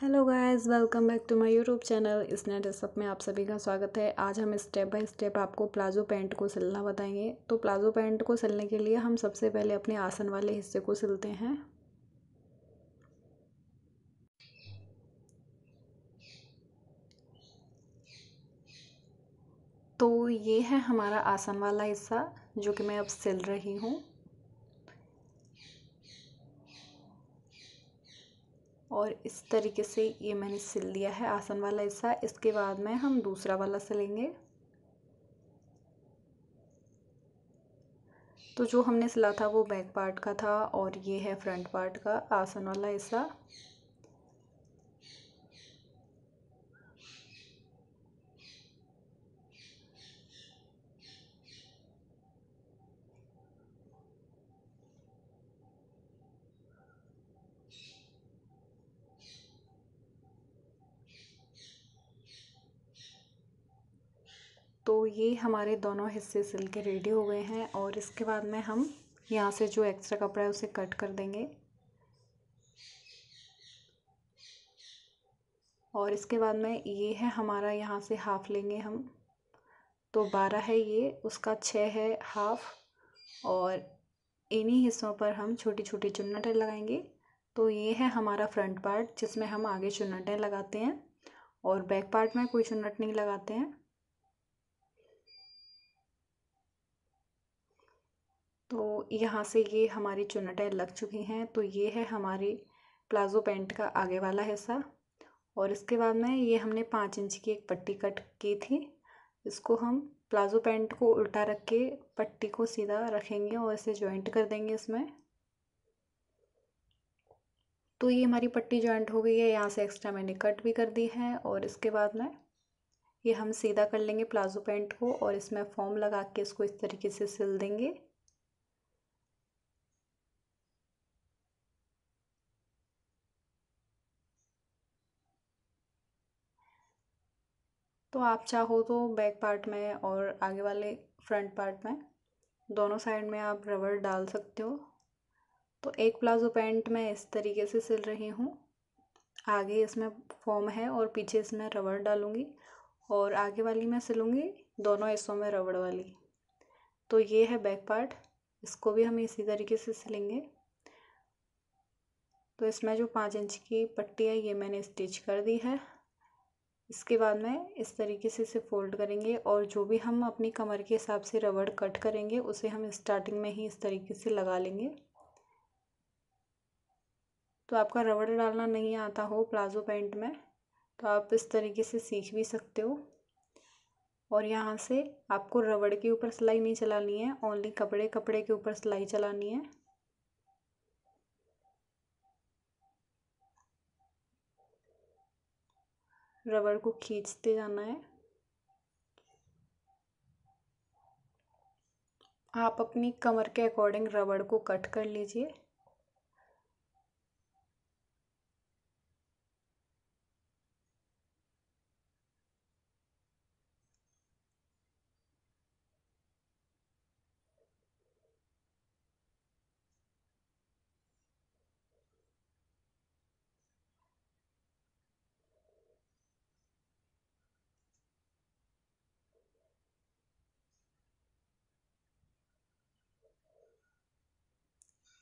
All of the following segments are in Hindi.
hello guys welcome back to my YouTube channel इसने ड्रेसअप में आप सभी का स्वागत है आज हम स्टेप बाय स्टेप आपको प्लाजो पैंट को सिलना बताएंगे तो प्लाजो पैंट को सिलने के लिए हम सबसे पहले अपने आसन वाले हिस्से को सिलते हैं तो ये है हमारा आसन वाला हिस्सा जो कि मैं अब सिल रही हूँ और इस तरीके से ये मैंने सिल लिया है आसन वाला हिस्सा इसके बाद में हम दूसरा वाला सिलेंगे तो जो हमने सिला था वो बैक पार्ट का था और ये है फ्रंट पार्ट का आसन वाला हिस्सा ये हमारे दोनों हिस्से सिल के रेडी हो गए हैं और इसके बाद में हम यहाँ से जो एक्स्ट्रा कपड़ा है उसे कट कर देंगे और इसके बाद में ये है हमारा यहाँ से हाफ़ लेंगे हम तो बारह है ये उसका छः है हाफ़ और इन्हीं हिस्सों पर हम छोटी छोटी चुन्नटें लगाएंगे तो ये है हमारा फ्रंट पार्ट जिसमें हम आगे चुन्नटें लगाते हैं और बैक पार्ट में कोई चुन्नट नहीं लगाते हैं तो यहाँ से ये हमारी चुनटें लग चुकी हैं तो ये है हमारी प्लाज़ो पैंट का आगे वाला हिस्सा और इसके बाद में ये हमने पाँच इंच की एक पट्टी कट की थी इसको हम प्लाज़ो पैंट को उल्टा रख के पट्टी को सीधा रखेंगे और इसे जॉइंट कर देंगे इसमें तो ये हमारी पट्टी जॉइंट हो गई है यहाँ से एक्स्ट्रा मैंने कट भी कर दी है और इसके बाद में ये हम सीधा कर लेंगे प्लाज़ो पैंट को और इसमें फॉर्म लगा के इसको इस तरीके से सिल देंगे तो आप चाहो तो बैक पार्ट में और आगे वाले फ्रंट पार्ट में दोनों साइड में आप रबड़ डाल सकते हो तो एक प्लाजो पैंट मैं इस तरीके से सिल रही हूँ आगे इसमें फॉर्म है और पीछे इसमें रबड़ डालूँगी और आगे वाली मैं सिलूँगी दोनों हिस्सों में रबड़ वाली तो ये है बैक पार्ट इसको भी हम इसी तरीके से सिलेंगे तो इसमें जो पाँच इंच की पट्टी है ये मैंने स्टिच कर दी है इसके बाद में इस तरीके से इसे फ़ोल्ड करेंगे और जो भी हम अपनी कमर के हिसाब से रबड़ कट करेंगे उसे हम स्टार्टिंग में ही इस तरीके से लगा लेंगे तो आपका रबड़ डालना नहीं आता हो प्लाज़ो पैंट में तो आप इस तरीके से सीख भी सकते हो और यहाँ से आपको रबड़ के ऊपर सिलाई नहीं चलानी है ओनली कपड़े कपड़े के ऊपर सिलाई चलानी है रबड़ को खींचते जाना है आप अपनी कमर के अकॉर्डिंग रबड़ को कट कर लीजिए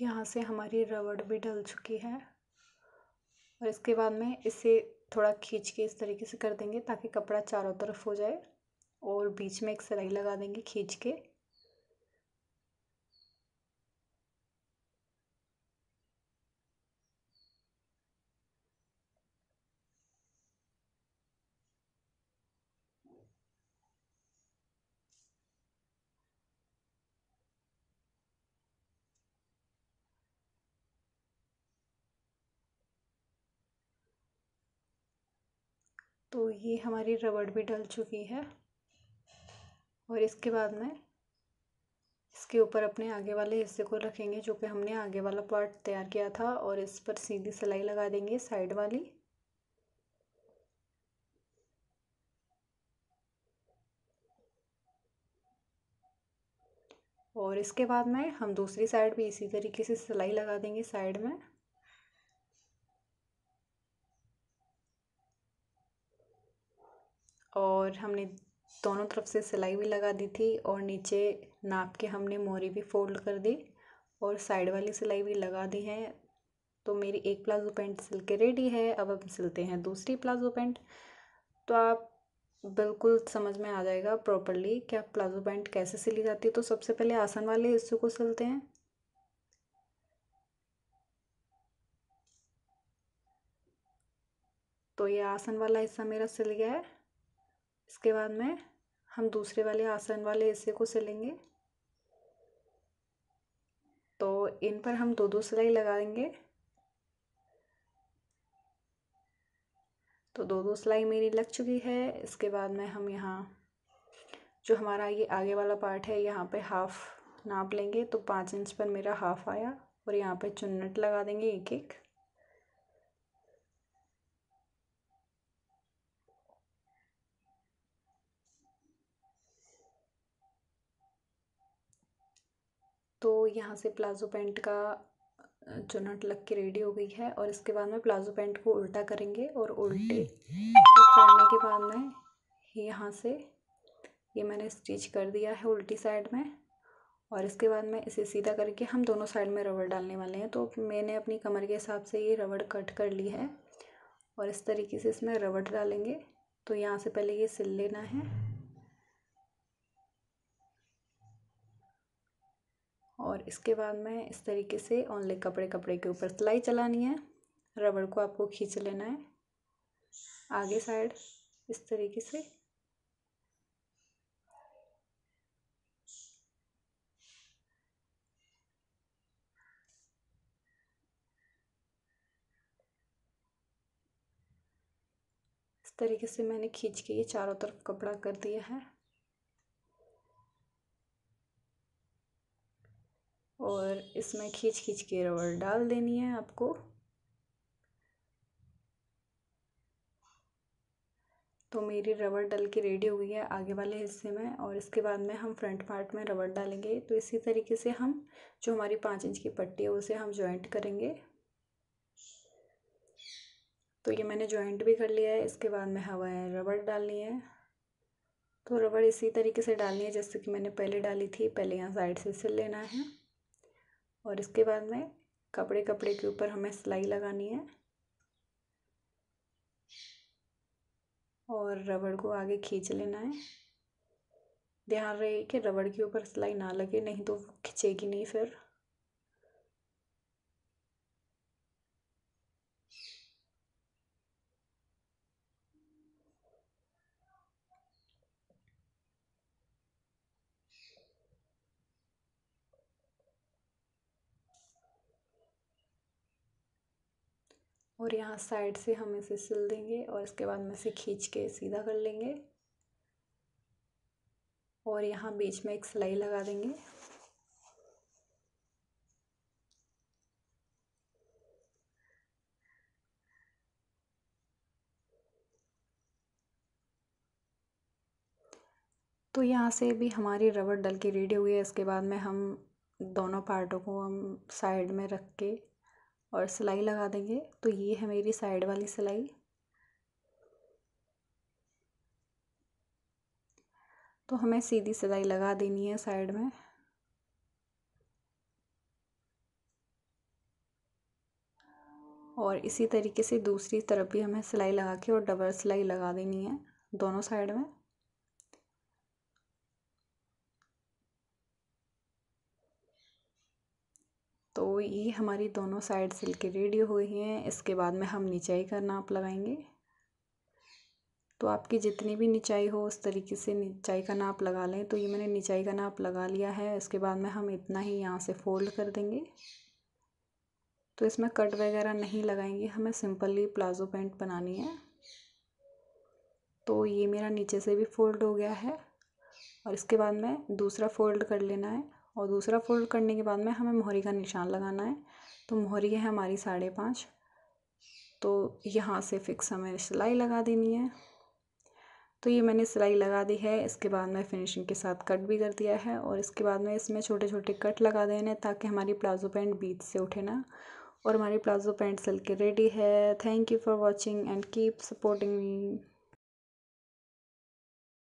यहाँ से हमारी रबड़ भी डल चुकी है और इसके बाद में इसे थोड़ा खींच के इस तरीके से कर देंगे ताकि कपड़ा चारों तरफ हो जाए और बीच में एक सिलाई लगा देंगे खींच के तो ये हमारी रबड़ भी डल चुकी है और इसके बाद में इसके ऊपर अपने आगे वाले हिस्से को रखेंगे जो कि हमने आगे वाला पार्ट तैयार किया था और इस पर सीधी सिलाई लगा देंगे साइड वाली और इसके बाद में हम दूसरी साइड भी इसी तरीके से सिलाई लगा देंगे साइड में और हमने दोनों तरफ से सिलाई भी लगा दी थी और नीचे नाप के हमने मोरी भी फ़ोल्ड कर दी और साइड वाली सिलाई भी लगा दी है तो मेरी एक प्लाज़ो पैंट सिल के रेडी है अब हम सिलते हैं दूसरी प्लाज़ो पैंट तो आप बिल्कुल समझ में आ जाएगा प्रॉपरली कि आप प्लाज़ो पैंट कैसे सिली जाती है तो सबसे पहले आसन वाले हिस्से को सिलते हैं तो ये आसन वाला हिस्सा मेरा सिल गया है इसके बाद में हम दूसरे वाले आसन वाले हिस्से को सिलेंगे तो इन पर हम दो दो सिलाई देंगे तो दो दो सिलाई मेरी लग चुकी है इसके बाद में हम यहाँ जो हमारा ये आगे वाला पार्ट है यहाँ पे हाफ़ नाप लेंगे तो पाँच इंच पर मेरा हाफ़ आया और यहाँ पे चुन्नट लगा देंगे एक एक तो यहाँ से प्लाज़ो पैंट का नट लग के रेडी हो गई है और इसके बाद में प्लाज़ो पैंट को उल्टा करेंगे और उल्टे तो करने के बाद में यहाँ से ये मैंने स्टिच कर दिया है उल्टी साइड में और इसके बाद में इसे सीधा करके हम दोनों साइड में रबड़ डालने वाले हैं तो मैंने अपनी कमर के हिसाब से ये रबड़ कट कर ली है और इस तरीके से इसमें रबड़ डालेंगे तो यहाँ से पहले ये सिल लेना है और इसके बाद में इस तरीके से ओनले कपड़े कपड़े के ऊपर सिलाई चलानी है रबड़ को आपको खींच लेना है आगे साइड इस तरीके से इस तरीके से मैंने खींच के ये चारों तरफ कपड़ा कर दिया है और इसमें खींच खींच के रबड़ डाल देनी है आपको तो मेरी रबड़ डल के रेडी हो गई है आगे वाले हिस्से में और इसके बाद में हम फ्रंट पार्ट में रबड़ डालेंगे तो इसी तरीके से हम जो हमारी पाँच इंच की पट्टी है उसे हम ज्वाइंट करेंगे तो ये मैंने ज्वाइंट भी कर लिया है इसके बाद में हवा है रबड़ डालनी है तो रबड़ इसी तरीके से डालनी है जैसे कि मैंने पहले डाली थी पहले यहाँ साइड से सिल लेना है और इसके बाद में कपड़े कपड़े के ऊपर हमें सिलाई लगानी है और रबड़ को आगे खींच लेना है ध्यान रहे कि रबड़ के ऊपर सिलाई ना लगे नहीं तो खिंचेगी नहीं फिर और यहाँ साइड से हम इसे सिल देंगे और इसके बाद में इसे खींच के सीधा कर लेंगे और यहाँ बीच में एक सिलाई लगा देंगे तो यहाँ से भी हमारी रबड़ डल के रेडी हुई है इसके बाद में हम दोनों पार्टों को हम साइड में रख के और सिलाई लगा देंगे तो ये है मेरी साइड वाली सिलाई तो हमें सीधी सिलाई लगा देनी है साइड में और इसी तरीके से दूसरी तरफ भी हमें सिलाई लगा के और डबल सिलाई लगा देनी है दोनों साइड में तो ये हमारी दोनों साइड सिल के रेडी हुई हैं इसके बाद में हम निचाई का नाप लगाएंगे तो आपकी जितनी भी निचाई हो उस तरीके से निचाई का नाप लगा लें तो ये मैंने निचाई का नाप लगा लिया है इसके बाद में हम इतना ही यहाँ से फोल्ड कर देंगे तो इसमें कट वगैरह नहीं लगाएंगे हमें सिंपली प्लाज़ो पैंट बनानी है तो ये मेरा नीचे से भी फोल्ड हो गया है और इसके बाद में दूसरा फोल्ड कर लेना है और दूसरा फ़ोल्ड करने के बाद में हमें मोहरी का निशान लगाना है तो मोहरी है हमारी साढ़े पाँच तो यहाँ से फिक्स हमें सिलाई लगा देनी है तो ये मैंने सिलाई लगा दी है इसके बाद में फिनिशिंग के साथ कट भी कर दिया है और इसके बाद में इसमें छोटे छोटे कट लगा देने ताकि हमारी प्लाज़ो पैंट बीच से उठे ना और हमारी प्लाज़ो पैंट सिल के रेडी है thank you for watching and keep supporting me